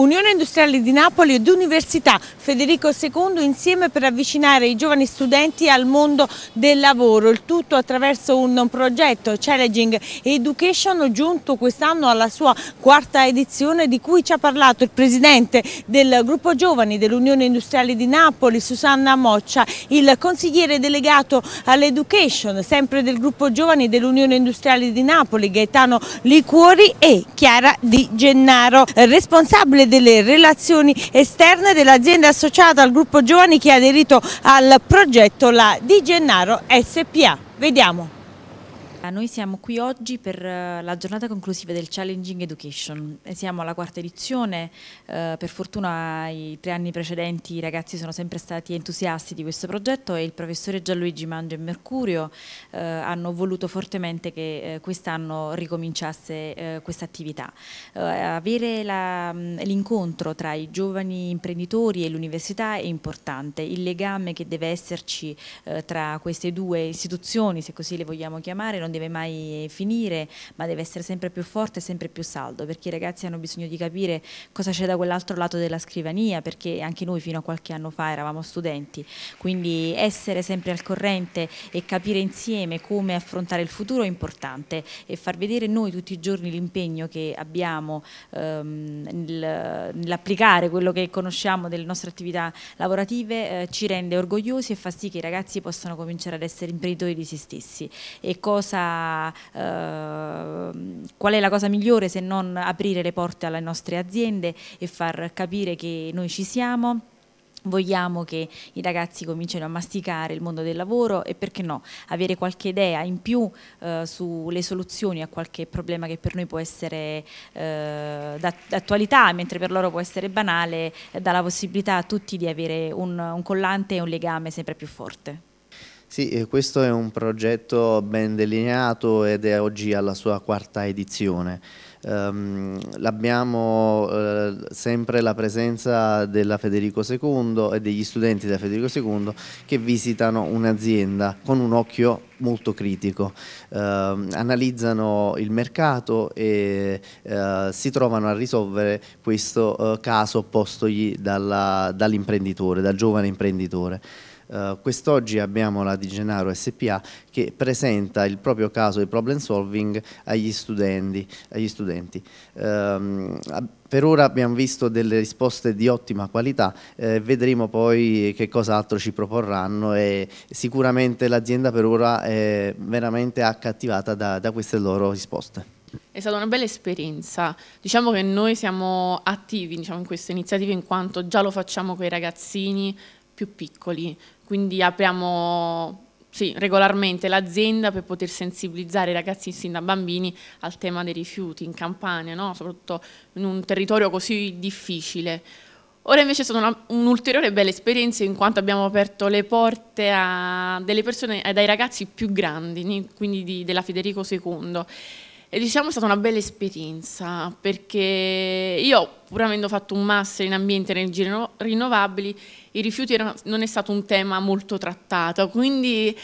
Unione Industriale di Napoli ed Università Federico II insieme per avvicinare i giovani studenti al mondo del lavoro, il tutto attraverso un progetto Challenging Education giunto quest'anno alla sua quarta edizione di cui ci ha parlato il presidente del gruppo giovani dell'Unione Industriale di Napoli Susanna Moccia, il consigliere delegato all'Education sempre del gruppo giovani dell'Unione Industriale di Napoli Gaetano Licuori e Chiara Di Gennaro, responsabile delle relazioni esterne dell'azienda associata al gruppo giovani che ha aderito al progetto la Di Gennaro SPA. Vediamo. Eh, noi siamo qui oggi per eh, la giornata conclusiva del Challenging Education. Siamo alla quarta edizione, eh, per fortuna i tre anni precedenti i ragazzi sono sempre stati entusiasti di questo progetto e il professore Gianluigi Mangio e Mercurio hanno voluto fortemente che quest'anno ricominciasse questa attività. Avere l'incontro tra i giovani imprenditori e l'università è importante, il legame che deve esserci tra queste due istituzioni, se così le vogliamo chiamare, non non deve mai finire, ma deve essere sempre più forte, sempre più saldo, perché i ragazzi hanno bisogno di capire cosa c'è da quell'altro lato della scrivania, perché anche noi fino a qualche anno fa eravamo studenti, quindi essere sempre al corrente e capire insieme come affrontare il futuro è importante e far vedere noi tutti i giorni l'impegno che abbiamo ehm, nell'applicare quello che conosciamo delle nostre attività lavorative eh, ci rende orgogliosi e fa sì che i ragazzi possano cominciare ad essere imprenditori di se stessi e cosa cosa, eh, qual è la cosa migliore se non aprire le porte alle nostre aziende e far capire che noi ci siamo. Vogliamo che i ragazzi cominciano a masticare il mondo del lavoro e perché no, avere qualche idea in più eh, sulle soluzioni a qualche problema che per noi può essere eh, d'attualità, mentre per loro può essere banale, eh, dà la possibilità a tutti di avere un, un collante e un legame sempre più forte. Sì, questo è un progetto ben delineato ed è oggi alla sua quarta edizione. Um, ehm, abbiamo uh, eh, sempre la presenza della Federico II e degli studenti della Federico II che visitano un'azienda con un occhio molto critico, uh, analizzano il mercato e uh, si trovano a risolvere questo eh, caso postogli dall'imprenditore, dall dal giovane imprenditore. Eh, quest'oggi abbiamo la Di Genaro SPA che presenta il proprio caso di problem solving agli studenti. Agli studenti. Um, per ora abbiamo visto delle risposte di ottima qualità, eh, vedremo poi che cos'altro ci proporranno e sicuramente l'azienda per ora è veramente accattivata da, da queste loro risposte. È stata una bella esperienza, diciamo che noi siamo attivi diciamo, in queste iniziative in quanto già lo facciamo con i ragazzini più piccoli, quindi apriamo sì, regolarmente l'azienda per poter sensibilizzare i ragazzi sin da bambini al tema dei rifiuti in Campania, no? soprattutto in un territorio così difficile. Ora invece è stata un'ulteriore bella esperienza in quanto abbiamo aperto le porte a delle persone, eh, ai ragazzi più grandi, quindi di, della Federico II e diciamo è stata una bella esperienza perché io pur avendo fatto un master in ambiente e energie rinnovabili i rifiuti erano, non è stato un tema molto trattato quindi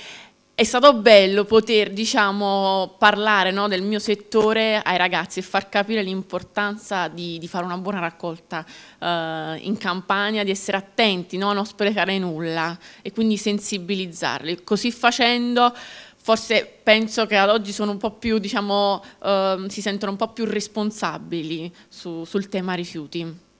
è stato bello poter diciamo, parlare no, del mio settore ai ragazzi e far capire l'importanza di, di, fare una buona raccolta eh, in campagna, di essere attenti, no, a non sprecare nulla e quindi sensibilizzarli. Così facendo forse penso che ad oggi sono un po' più, diciamo, eh, si sentono un po' più responsabili su, sul tema rifiuti.